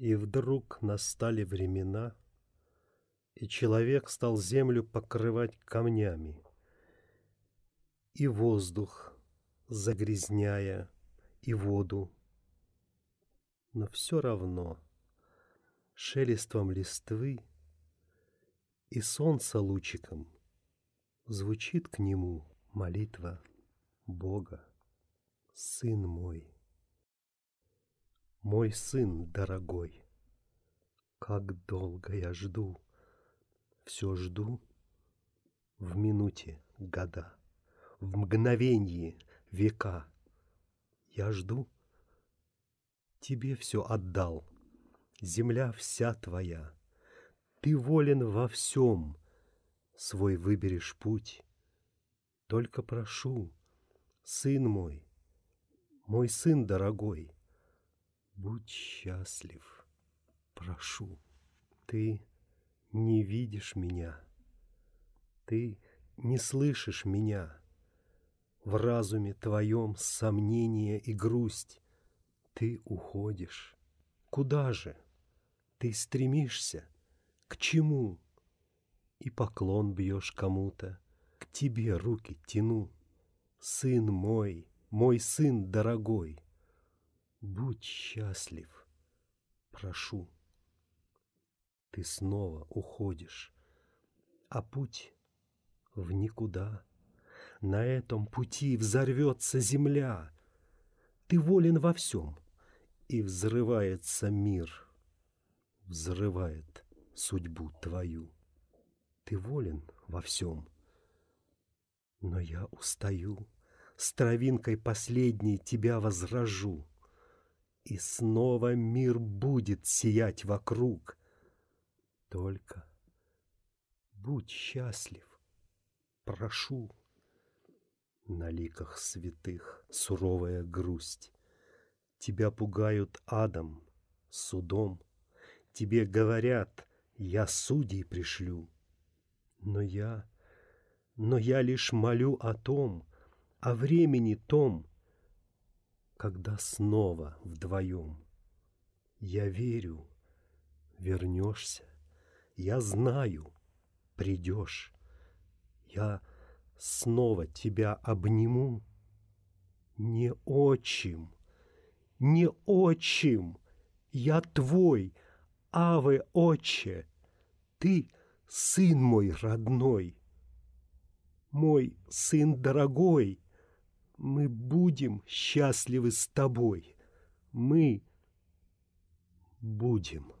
И вдруг настали времена, и человек стал землю покрывать камнями, и воздух загрязняя, и воду. Но все равно шелестом листвы и солнца лучиком звучит к нему молитва Бога, Сын мой мой сын дорогой. Как долго я жду, все жду в минуте года, в мгновении века. Я жду, тебе все отдал, земля вся твоя. Ты волен во всем, свой выберешь путь. Только прошу, сын мой, мой сын дорогой — Будь счастлив, прошу. Ты не видишь меня. Ты не слышишь меня. В разуме твоем сомнение и грусть. Ты уходишь. Куда же? Ты стремишься? К чему? И поклон бьешь кому-то. К тебе руки тяну. Сын мой, мой сын дорогой — Будь счастлив. Прошу. Ты снова уходишь. А путь в никуда. На этом пути взорвется земля. Ты волен во всем. И взрывается мир. Взрывает судьбу твою. Ты волен во всем. Но я устаю. С травинкой последней тебя возражу и снова мир будет сиять вокруг. Только будь счастлив, прошу. На ликах святых суровая грусть. Тебя пугают адом, судом. Тебе говорят, я судей пришлю. Но я, но я лишь молю о том, о времени том, когда снова вдвоем. Я верю, вернешься, я знаю, придешь, я снова тебя обниму. Не отчим, не отчим, я твой, аве отче, ты сын мой родной, мой сын дорогой, мы будем счастливы с тобой. Мы будем.